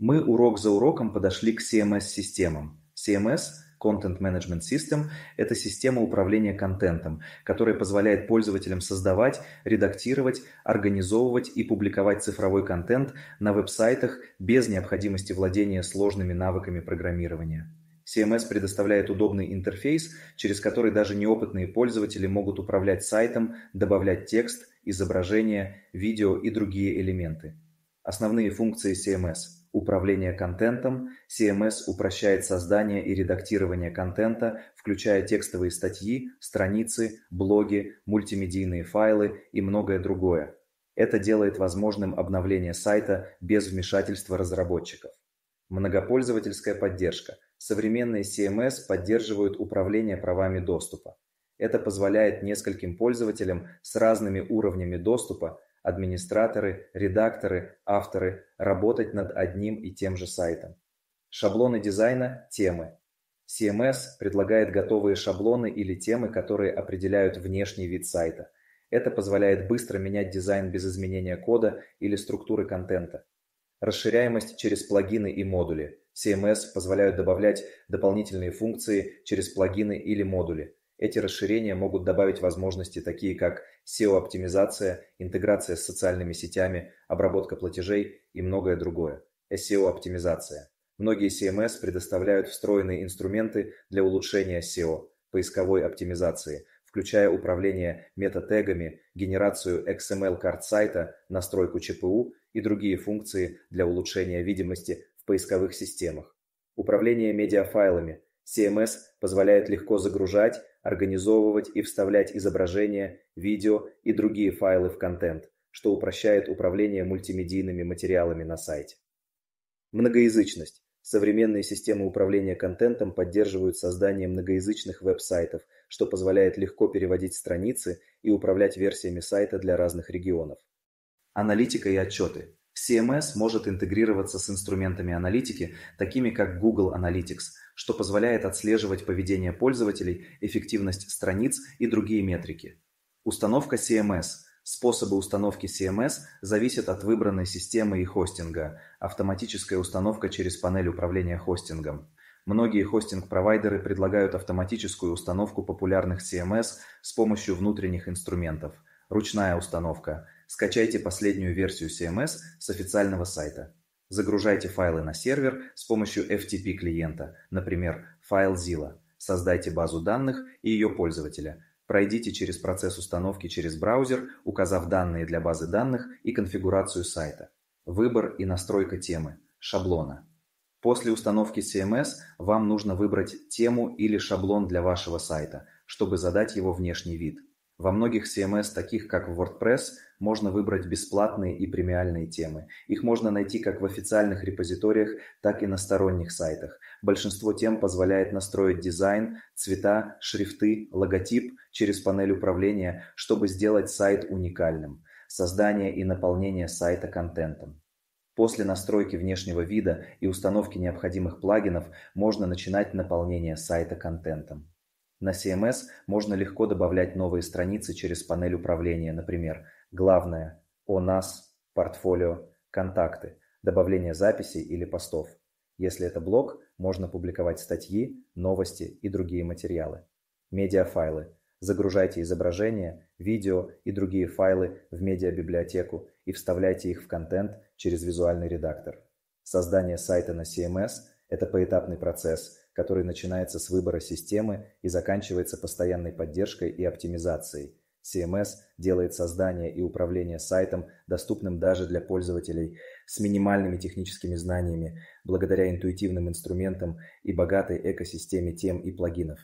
Мы урок за уроком подошли к CMS-системам. CMS – Content Management System – это система управления контентом, которая позволяет пользователям создавать, редактировать, организовывать и публиковать цифровой контент на веб-сайтах без необходимости владения сложными навыками программирования. CMS предоставляет удобный интерфейс, через который даже неопытные пользователи могут управлять сайтом, добавлять текст, изображения, видео и другие элементы. Основные функции CMS. Управление контентом. CMS упрощает создание и редактирование контента, включая текстовые статьи, страницы, блоги, мультимедийные файлы и многое другое. Это делает возможным обновление сайта без вмешательства разработчиков. Многопользовательская поддержка. Современные CMS поддерживают управление правами доступа. Это позволяет нескольким пользователям с разными уровнями доступа администраторы, редакторы, авторы работать над одним и тем же сайтом. Шаблоны дизайна – темы. CMS предлагает готовые шаблоны или темы, которые определяют внешний вид сайта. Это позволяет быстро менять дизайн без изменения кода или структуры контента. Расширяемость через плагины и модули. CMS позволяют добавлять дополнительные функции через плагины или модули – эти расширения могут добавить возможности такие, как SEO-оптимизация, интеграция с социальными сетями, обработка платежей и многое другое. SEO-оптимизация. Многие CMS предоставляют встроенные инструменты для улучшения SEO, поисковой оптимизации, включая управление метатегами, генерацию XML-карт сайта, настройку ЧПУ и другие функции для улучшения видимости в поисковых системах. Управление медиафайлами. CMS позволяет легко загружать организовывать и вставлять изображения, видео и другие файлы в контент, что упрощает управление мультимедийными материалами на сайте. Многоязычность. Современные системы управления контентом поддерживают создание многоязычных веб-сайтов, что позволяет легко переводить страницы и управлять версиями сайта для разных регионов. Аналитика и отчеты. CMS может интегрироваться с инструментами аналитики, такими как Google Analytics, что позволяет отслеживать поведение пользователей, эффективность страниц и другие метрики. Установка CMS. Способы установки CMS зависят от выбранной системы и хостинга. Автоматическая установка через панель управления хостингом. Многие хостинг-провайдеры предлагают автоматическую установку популярных CMS с помощью внутренних инструментов. Ручная установка – скачайте последнюю версию CMS с официального сайта. Загружайте файлы на сервер с помощью FTP клиента, например, файл Zilla. Создайте базу данных и ее пользователя. Пройдите через процесс установки через браузер, указав данные для базы данных и конфигурацию сайта. Выбор и настройка темы, шаблона. После установки CMS вам нужно выбрать тему или шаблон для вашего сайта, чтобы задать его внешний вид – во многих CMS, таких как WordPress, можно выбрать бесплатные и премиальные темы. Их можно найти как в официальных репозиториях, так и на сторонних сайтах. Большинство тем позволяет настроить дизайн, цвета, шрифты, логотип через панель управления, чтобы сделать сайт уникальным. Создание и наполнение сайта контентом. После настройки внешнего вида и установки необходимых плагинов можно начинать наполнение сайта контентом. На CMS можно легко добавлять новые страницы через панель управления, например, «Главное», «О нас», «Портфолио», «Контакты», добавление записей или постов. Если это блог, можно публиковать статьи, новости и другие материалы. Медиафайлы. Загружайте изображения, видео и другие файлы в медиабиблиотеку и вставляйте их в контент через визуальный редактор. Создание сайта на CMS – это поэтапный процесс – который начинается с выбора системы и заканчивается постоянной поддержкой и оптимизацией. CMS делает создание и управление сайтом доступным даже для пользователей с минимальными техническими знаниями, благодаря интуитивным инструментам и богатой экосистеме тем и плагинов.